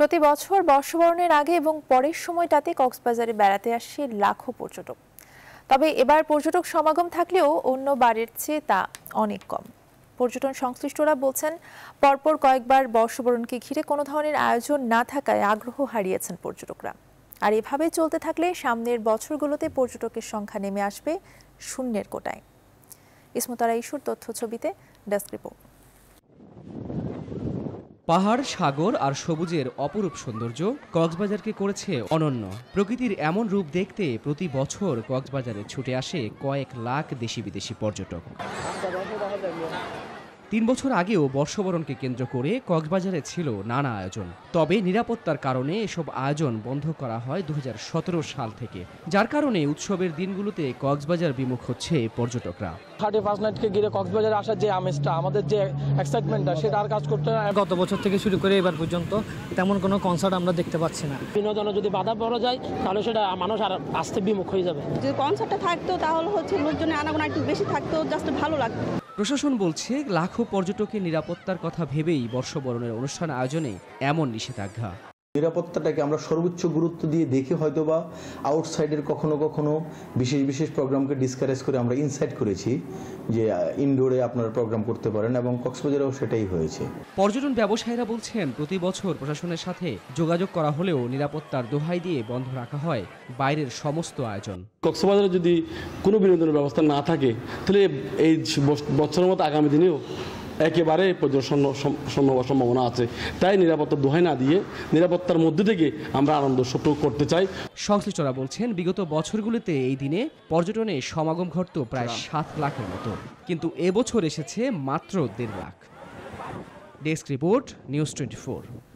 প্রতি বছর বর্ষবরণের আগে এবং পরের সময়টাতে কক্সবাজারে বেড়াতে আসে লাখো পর্যটক তবে এবার পর্যটক সমাগম থাকলেও অন্য বারের চেয়ে তা অনেক কম পর্যটন সংশ্লিষ্টরা বলছেন পরপর কয়েকবার বর্ষবরণকে ঘিরে কোনো ধরনের আয়োজন না থাকায় আগ্রহ হারিয়েছেন পর্যটকরা আর এভাবে চলতে থাকলে সামনের বছরগুলোতে পর্যটকের সংখ্যা নেমে আসবে শূন্যের কোটায় ইসমতারা ইস্যুর তথ্য ছবিতে ডেস্ক রিপোর্ট পাহাড় সাগর আর সবুজের অপরূপ সৌন্দর্য কক্সবাজারকে করেছে অনন্য প্রকৃতির এমন রূপ দেখতে প্রতি বছর কক্সবাজারে ছুটে আসে কয়েক লাখ দেশি বিদেশি পর্যটক তিন বছর আগেও বর্ষবরণকে কেন্দ্র করে কক্সবাজারে ছিল নানা আয়োজন তবে নিরাপত্তার কারণে এসব আয়োজন বন্ধ করা হয় দু সাল থেকে যার কারণে উৎসবের দিনগুলোতে কক্সবাজার বিমুখ হচ্ছে পর্যটকরা থার্টি ফার্স্ট নাইটকে ঘিরে কক্সবাজারে আসার যে আমেজটা আমাদের যে এক্সাইটমেন্টটা সেটা আর কাজ করতে না গত বছর থেকে শুরু করে এবার পর্যন্ত তেমন কোনো কনসার্ট আমরা দেখতে পাচ্ছি না বিনোদনে যদি বাধা পড়া যায় তাহলে সেটা মানুষ আর আসতে বিমুখ হয়ে যাবে যদি কনসার্টটা থাকতো তাহলে হচ্ছে লোকজনের আনাগোনা একটু বেশি থাকতো জাস্ট ভালো লাগতো প্রশাসন বলছে লাখো পর্যটকের নিরাপত্তার কথা ভেবেই বর্ষবরণের অনুষ্ঠান আয়োজনে এমন নিষেধাজ্ঞা নিরাপত্তাটাকে আমরা সর্বোচ্চ গুরুত্ব দিয়ে দেখে হয়তো বা আউটসাইডের কখনো কখনো বিশেষ বিশেষ প্রোগ্রামকে ডিসকারেজ করে আমরা ইনসাইড করেছি যে ইনডোরে আপনারা প্রোগ্রাম করতে পারেন এবং কক্সবাজারেও সেটাই হয়েছে পর্যটন ব্যবসায়ীরা বলছেন প্রতি বছর প্রশাসনের সাথে যোগাযোগ করা হলেও নিরাপত্তার দোহাই দিয়ে বন্ধ রাখা হয় বাইরের সমস্ত আয়োজন কক্সবাজারে যদি কোনো বিনোদনের ব্যবস্থা না থাকে তাহলে এই বছরের মতো আগামী দিনেও একেবারে পরিদর্শন সম্ভাবনা আছে তাই নিরাপত্তা দোহাই না দিয়ে নিরাপত্তার মধ্যে থেকে আমরা আনন্দ সত্য করতে চাই সংশ্লিষ্টরা বলছেন বিগত বছরগুলিতে এই দিনে পর্যটনে সমাগম ঘটত প্রায় আচ্ছা। সাত লাখের মতো কিন্তু এবছর এসেছে মাত্র দেড় lakh desk report news twenty